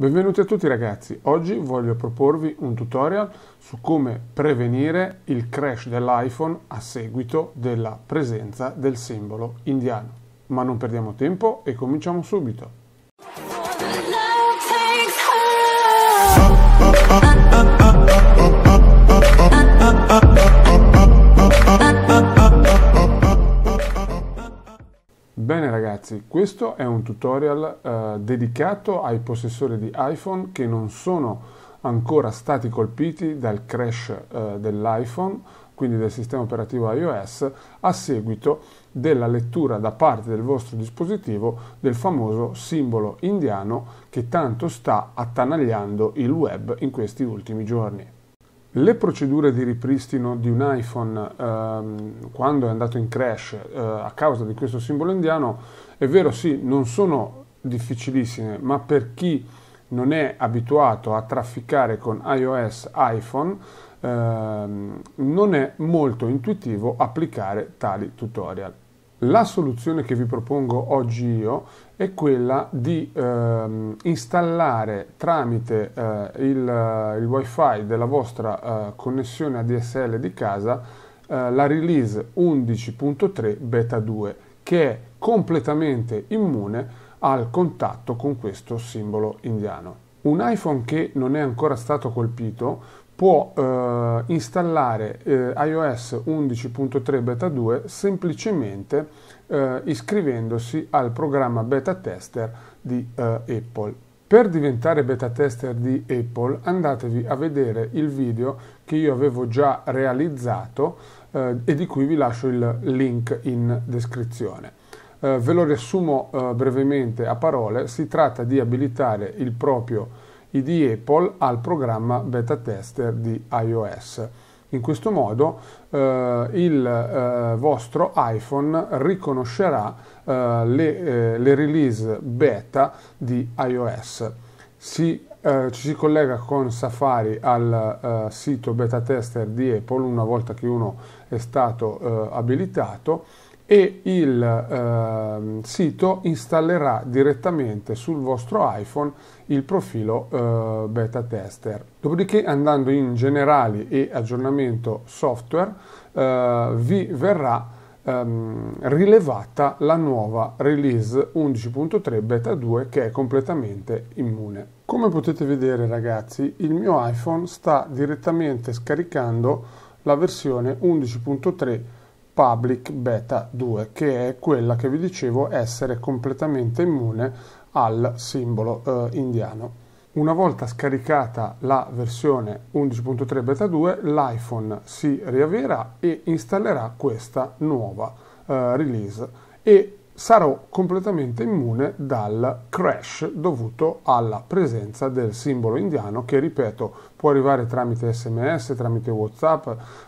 Benvenuti a tutti ragazzi, oggi voglio proporvi un tutorial su come prevenire il crash dell'iPhone a seguito della presenza del simbolo indiano. Ma non perdiamo tempo e cominciamo subito. Bene ragazzi, questo è un tutorial eh, dedicato ai possessori di iPhone che non sono ancora stati colpiti dal crash eh, dell'iPhone, quindi del sistema operativo iOS, a seguito della lettura da parte del vostro dispositivo del famoso simbolo indiano che tanto sta attanagliando il web in questi ultimi giorni. Le procedure di ripristino di un iPhone ehm, quando è andato in crash eh, a causa di questo simbolo indiano, è vero sì, non sono difficilissime, ma per chi non è abituato a trafficare con iOS iPhone, ehm, non è molto intuitivo applicare tali tutorial. La soluzione che vi propongo oggi io è quella di ehm, installare tramite eh, il, il, wifi della vostra eh, connessione ADSL di casa eh, la release 11.3 beta 2 che è completamente immune al contatto con questo simbolo indiano. Un iPhone che non è ancora stato colpito può eh, installare eh, iOS 11.3 beta 2 semplicemente eh, iscrivendosi al programma beta tester di eh, Apple. Per diventare beta tester di Apple andatevi a vedere il video che io avevo già realizzato eh, e di cui vi lascio il link in descrizione. Eh, ve lo riassumo brevemente a parole, si tratta di abilitare il proprio di Apple al programma beta tester di iOS. In questo modo eh, il eh, vostro iPhone riconoscerà eh, le, eh, le, release beta di iOS. Si, eh, ci si collega con Safari al eh, sito beta tester di Apple una volta che uno è stato abilitato e il eh, sito installerà direttamente sul vostro iPhone il profilo eh, beta tester. Dopodiché andando in generali e aggiornamento software eh, vi verrà ehm, rilevata la nuova release 11.3 beta 2 che è completamente immune. Come potete vedere ragazzi il mio iPhone sta direttamente scaricando la versione 11.3 Public Beta 2, che è quella che vi dicevo essere completamente immune al simbolo eh, indiano. Una volta scaricata la versione 11.3 beta 2, l'iPhone si riavvierà e installerà questa nuova eh, release e sarò completamente immune dal crash dovuto alla presenza del simbolo indiano che, ripeto, può arrivare tramite sms, tramite whatsapp,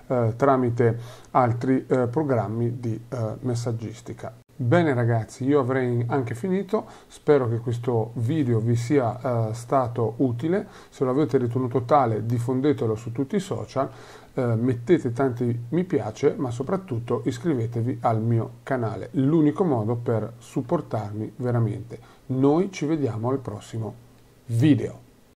eh, tramite altri eh, programmi di eh, messaggistica. Bene ragazzi, io avrei anche finito, spero che questo video vi sia eh, stato utile, se lo avete ritenuto tale diffondetelo su tutti i social, eh, mettete tanti mi piace, ma soprattutto iscrivetevi al mio canale, l'unico modo per supportarmi veramente. Noi ci vediamo al prossimo video.